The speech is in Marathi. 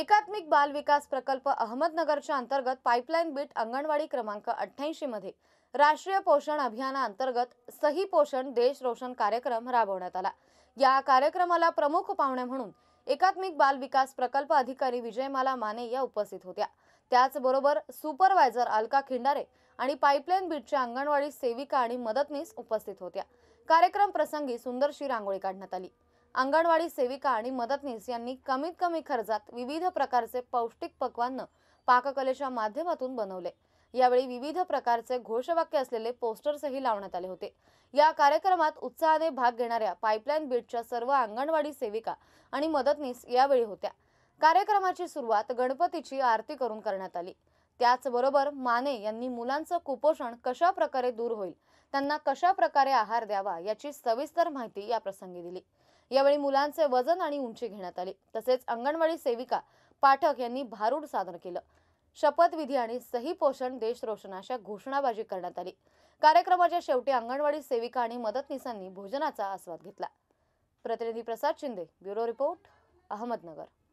एकात्मिक बाल विकास प्रकल्प अहमदनगरच्या अंतर्गत पाईपलाईन बीट अंगणवाडी क्रमांक अठ्ठ्याऐंशी मध्ये राष्ट्रीय पोषण अभियानाअंतर्गत सही पोषण देश रोशन कार्यक्रम राबवण्यात आला या कार्यक्रमाला प्रमुख पाहुणे म्हणून एकात्मिक बाल विकास प्रकल्प अधिकारी विजयमाला माने या उपस्थित होत्या त्याचबरोबर सुपरवायझर अलका खिंडारे आणि पाईपलाईन बीटच्या अंगणवाडी सेविका आणि मदतनीस उपस्थित होत्या कार्यक्रम प्रसंगी सुंदरशी रांगोळी काढण्यात आली अंगणवाडी सेविका आणि मदतनीस यांनी कमीत कमी खर्चात विविध प्रकारचे पौष्टिक पक्वान्न पाककलेच्या माध्यमातून बनवले यावेळी विविध प्रकारचे घोषवाक्य असलेले पोस्टर्सही लावण्यात आले होते या कार्यक्रमात उत्साहाने भाग घेणाऱ्या पाईपलाईन बीटच्या सर्व अंगणवाडी सेविका आणि मदतनीस यावेळी होत्या कार्यक्रमाची सुरुवात गणपतीची आरती करून करण्यात आली त्याचबरोबर माने यांनी मुलांचं कुपोषण कशा प्रकारे दूर होईल त्यांना कशा प्रकारे आहार द्यावा याची सविस्तर माहिती या प्रसंगी दिली यावेळी मुलांचे वजन आणि उंची घेण्यात आली तसेच अंगणवाडी सेविका पाठक यांनी भारूड सादर केलं शपथविधी आणि सही पोषण देश रोषणाच्या घोषणाबाजी करण्यात आली कार्यक्रमाच्या शेवटी अंगणवाडी सेविका आणि मदतनीसांनी भोजनाचा आस्वाद घेतला प्रतिनिधी प्रसाद शिंदे ब्युरो रिपोर्ट अहमदनगर